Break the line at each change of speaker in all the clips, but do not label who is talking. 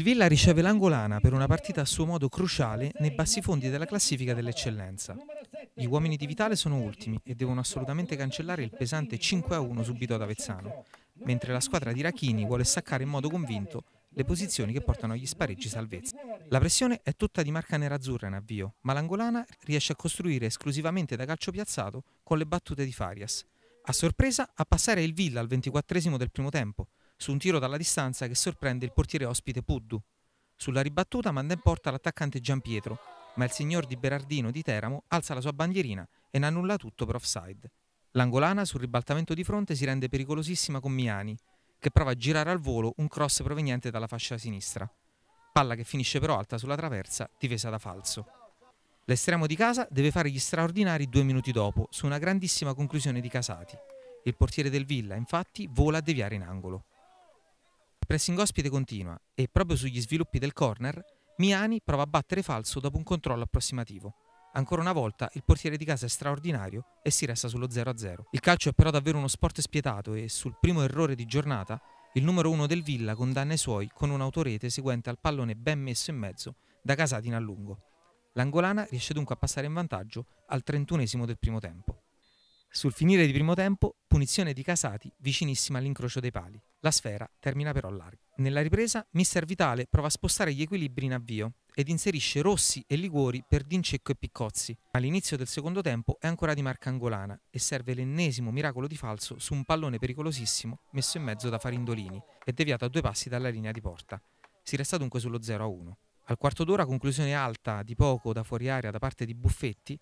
Il Villa riceve l'angolana per una partita a suo modo cruciale nei bassifondi della classifica dell'eccellenza. Gli uomini di Vitale sono ultimi e devono assolutamente cancellare il pesante 5-1 subito ad Avezzano, mentre la squadra di Rachini vuole staccare in modo convinto le posizioni che portano agli spareggi salvezza. La pressione è tutta di marca nerazzurra in avvio, ma l'angolana riesce a costruire esclusivamente da calcio piazzato con le battute di Farias. A sorpresa, a passare il Villa al 24 del primo tempo, su un tiro dalla distanza che sorprende il portiere ospite Puddu. Sulla ribattuta manda in porta l'attaccante Giampietro, ma il signor Di Berardino di Teramo alza la sua bandierina e ne annulla tutto per offside. L'angolana sul ribaltamento di fronte si rende pericolosissima con Miani, che prova a girare al volo un cross proveniente dalla fascia sinistra. Palla che finisce però alta sulla traversa, difesa da falso. L'estremo di casa deve fare gli straordinari due minuti dopo, su una grandissima conclusione di Casati. Il portiere del Villa, infatti, vola a deviare in angolo pressing ospite continua e proprio sugli sviluppi del corner, Miani prova a battere falso dopo un controllo approssimativo. Ancora una volta il portiere di casa è straordinario e si resta sullo 0-0. Il calcio è però davvero uno sport spietato e sul primo errore di giornata il numero 1 del Villa condanna i suoi con un'autorete seguente al pallone ben messo in mezzo da Casatina a lungo. L'angolana riesce dunque a passare in vantaggio al trentunesimo del primo tempo. Sul finire di primo tempo, punizione di Casati vicinissima all'incrocio dei pali. La sfera termina però larga. Nella ripresa, Mister Vitale prova a spostare gli equilibri in avvio ed inserisce Rossi e Liguori per Dincecco e Piccozzi. All'inizio del secondo tempo è ancora di marca angolana e serve l'ennesimo miracolo di falso su un pallone pericolosissimo messo in mezzo da Farindolini e deviato a due passi dalla linea di porta. Si resta dunque sullo 0-1. Al quarto d'ora conclusione alta di poco da fuori aria da parte di Buffetti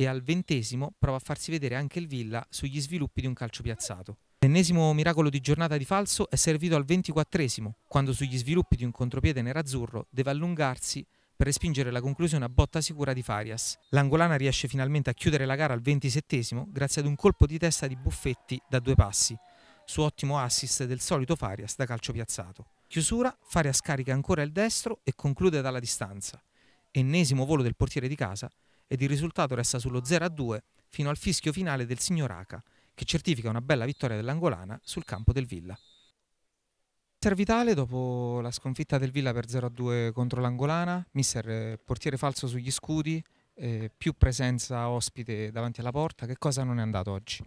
e al ventesimo prova a farsi vedere anche il Villa sugli sviluppi di un calcio piazzato. L'ennesimo miracolo di giornata di falso è servito al ventiquattresimo, quando sugli sviluppi di un contropiede nerazzurro deve allungarsi per respingere la conclusione a botta sicura di Farias. L'angolana riesce finalmente a chiudere la gara al ventisettesimo grazie ad un colpo di testa di Buffetti da due passi, su ottimo assist del solito Farias da calcio piazzato. Chiusura, Farias carica ancora il destro e conclude dalla distanza. Ennesimo volo del portiere di casa ed il risultato resta sullo 0-2 fino al fischio finale del signor Aca, che certifica una bella vittoria dell'Angolana sul campo del Villa. Servitale dopo la sconfitta del Villa per 0-2 contro l'Angolana, mister eh, portiere falso sugli scudi, eh, più presenza ospite davanti alla porta, che cosa non è andato oggi?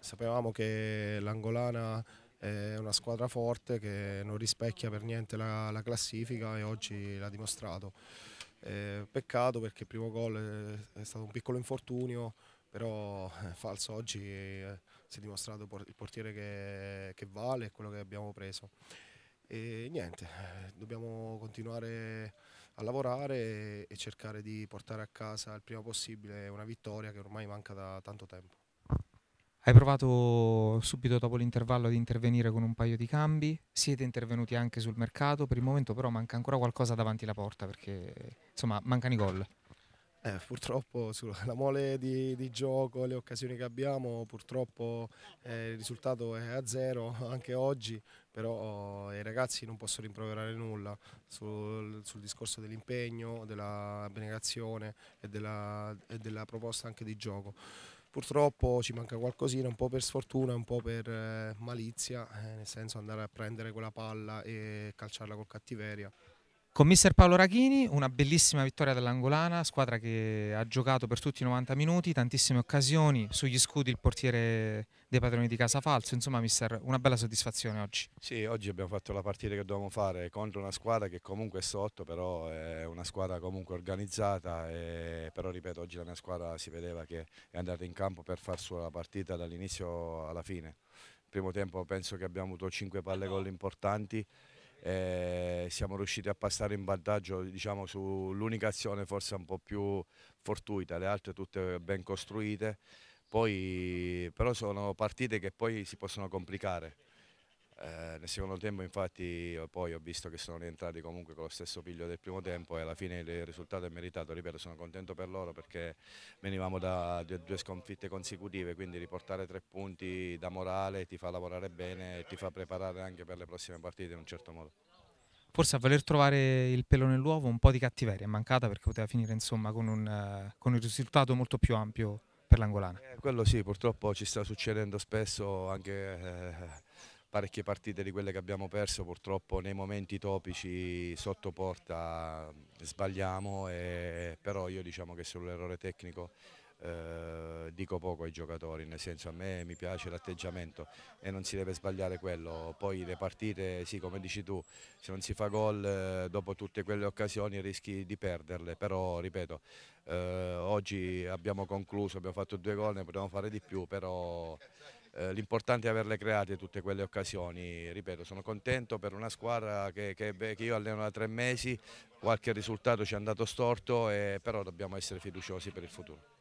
Sapevamo che l'Angolana è una squadra forte che non rispecchia per niente la, la classifica e oggi l'ha dimostrato. Eh, peccato perché il primo gol è stato un piccolo infortunio, però eh, Falso oggi eh, si è dimostrato il portiere che, che vale e quello che abbiamo preso. E niente, eh, dobbiamo continuare a lavorare e cercare di portare a casa il prima possibile una vittoria che ormai manca da tanto tempo.
Hai provato subito dopo l'intervallo ad intervenire con un paio di cambi, siete intervenuti anche sul mercato, per il momento però manca ancora qualcosa davanti la porta perché insomma mancano i gol.
Eh, purtroppo sulla mole di, di, gioco, le occasioni che abbiamo, purtroppo eh, il risultato è a zero anche oggi, però oh, i ragazzi non posso rimproverare nulla sul, sul discorso dell'impegno, della abnegazione e della, e della proposta anche di gioco. Purtroppo ci manca qualcosina, un po' per sfortuna, un po' per eh, malizia, eh, nel senso andare a prendere quella palla e calciarla col cattiveria.
Con mister Paolo Rachini, una bellissima vittoria dell'Angolana, squadra che ha giocato per tutti i 90 minuti, tantissime occasioni, sugli scudi il portiere dei padroni di Casa Falso, insomma mister, una bella soddisfazione oggi.
Sì, oggi abbiamo fatto la partita che dovevamo fare contro una squadra che comunque è sotto, però è una squadra comunque organizzata, e, però ripeto, oggi la mia squadra si vedeva che è andata in campo per far sua la partita dall'inizio alla fine. Primo tempo penso che abbiamo avuto 5 palle gol importanti eh, siamo riusciti a passare in vantaggio diciamo, sull'unica azione forse un po' più fortuita, le altre tutte ben costruite, poi, però sono partite che poi si possono complicare. Eh, nel secondo tempo infatti poi ho visto che sono rientrati comunque con lo stesso figlio del primo tempo e alla fine il risultato è meritato, ripeto sono contento per loro perché venivamo da due sconfitte consecutive quindi riportare tre punti da morale ti fa lavorare bene e ti fa preparare anche per le prossime partite in un certo modo.
Forse a voler trovare il pelo nell'uovo un po' di cattiveria è mancata perché poteva finire insomma con un, eh, con un risultato molto più ampio per l'angolana.
Eh, quello sì, purtroppo ci sta succedendo spesso anche... Eh, parecchie partite di quelle che abbiamo perso purtroppo nei momenti topici sotto porta sbagliamo e, però io diciamo che sull'errore tecnico eh, dico poco ai giocatori nel senso a me mi piace l'atteggiamento e non si deve sbagliare quello poi le partite sì come dici tu se non si fa gol eh, dopo tutte quelle occasioni rischi di perderle però ripeto eh, oggi abbiamo concluso abbiamo fatto due gol ne potevamo fare di più però eh, l'importante è averle create tutte quelle occasioni, ripeto sono contento per una squadra che, che, che io alleno da tre mesi, qualche risultato ci è andato storto, e, eh, però dobbiamo essere fiduciosi per il futuro.